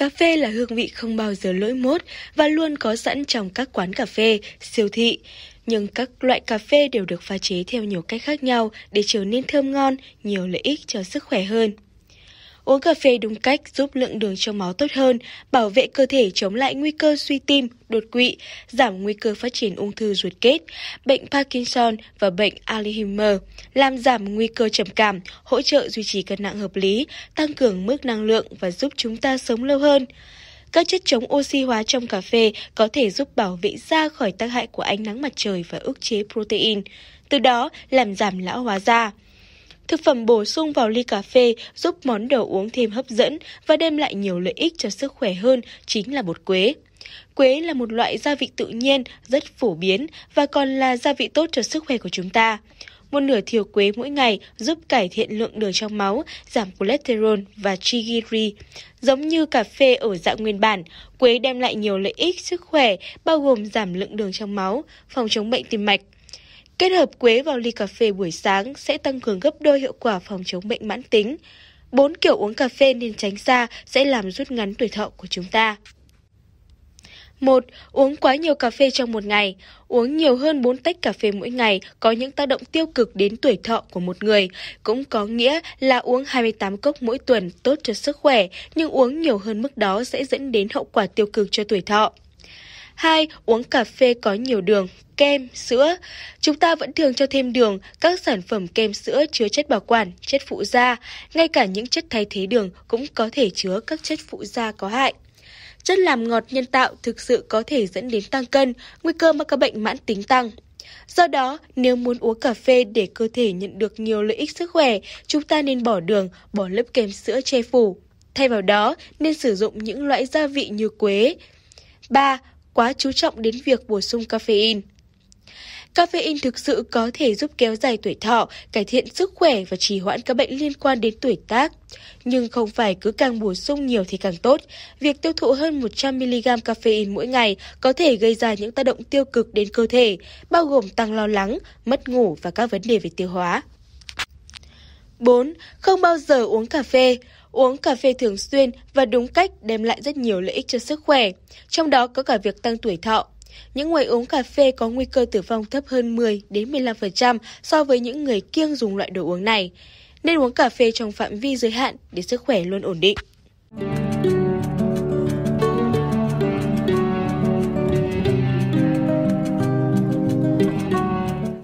Cà phê là hương vị không bao giờ lỗi mốt và luôn có sẵn trong các quán cà phê, siêu thị. Nhưng các loại cà phê đều được pha chế theo nhiều cách khác nhau để trở nên thơm ngon, nhiều lợi ích cho sức khỏe hơn. Uống cà phê đúng cách giúp lượng đường trong máu tốt hơn, bảo vệ cơ thể chống lại nguy cơ suy tim, đột quỵ, giảm nguy cơ phát triển ung thư ruột kết, bệnh Parkinson và bệnh Alzheimer, làm giảm nguy cơ trầm cảm, hỗ trợ duy trì cân nặng hợp lý, tăng cường mức năng lượng và giúp chúng ta sống lâu hơn. Các chất chống oxy hóa trong cà phê có thể giúp bảo vệ da khỏi tác hại của ánh nắng mặt trời và ức chế protein, từ đó làm giảm lão hóa da. Thực phẩm bổ sung vào ly cà phê giúp món đồ uống thêm hấp dẫn và đem lại nhiều lợi ích cho sức khỏe hơn chính là bột quế. Quế là một loại gia vị tự nhiên rất phổ biến và còn là gia vị tốt cho sức khỏe của chúng ta. Một nửa thiều quế mỗi ngày giúp cải thiện lượng đường trong máu, giảm cholesterol và triglycerid. Giống như cà phê ở dạng nguyên bản, quế đem lại nhiều lợi ích sức khỏe bao gồm giảm lượng đường trong máu, phòng chống bệnh tim mạch, Kết hợp quế vào ly cà phê buổi sáng sẽ tăng cường gấp đôi hiệu quả phòng chống bệnh mãn tính. Bốn kiểu uống cà phê nên tránh xa sẽ làm rút ngắn tuổi thọ của chúng ta. 1. Uống quá nhiều cà phê trong một ngày. Uống nhiều hơn 4 tách cà phê mỗi ngày có những tác động tiêu cực đến tuổi thọ của một người, cũng có nghĩa là uống 28 cốc mỗi tuần tốt cho sức khỏe, nhưng uống nhiều hơn mức đó sẽ dẫn đến hậu quả tiêu cực cho tuổi thọ. 2. Uống cà phê có nhiều đường, kem, sữa. Chúng ta vẫn thường cho thêm đường, các sản phẩm kem sữa chứa chất bảo quản, chất phụ gia. Ngay cả những chất thay thế đường cũng có thể chứa các chất phụ gia có hại. Chất làm ngọt nhân tạo thực sự có thể dẫn đến tăng cân, nguy cơ mắc các bệnh mãn tính tăng. Do đó, nếu muốn uống cà phê để cơ thể nhận được nhiều lợi ích sức khỏe, chúng ta nên bỏ đường, bỏ lớp kem sữa che phủ. Thay vào đó, nên sử dụng những loại gia vị như quế. 3 quá chú trọng đến việc bổ sung caffeine. Caffeine thực sự có thể giúp kéo dài tuổi thọ, cải thiện sức khỏe và trì hoãn các bệnh liên quan đến tuổi tác. Nhưng không phải cứ càng bổ sung nhiều thì càng tốt. Việc tiêu thụ hơn 100mg caffeine mỗi ngày có thể gây ra những tác động tiêu cực đến cơ thể, bao gồm tăng lo lắng, mất ngủ và các vấn đề về tiêu hóa. 4. Không bao giờ uống cà phê. Uống cà phê thường xuyên và đúng cách đem lại rất nhiều lợi ích cho sức khỏe, trong đó có cả việc tăng tuổi thọ. Những người uống cà phê có nguy cơ tử vong thấp hơn 10 đến 15% so với những người kiêng dùng loại đồ uống này. Nên uống cà phê trong phạm vi giới hạn để sức khỏe luôn ổn định.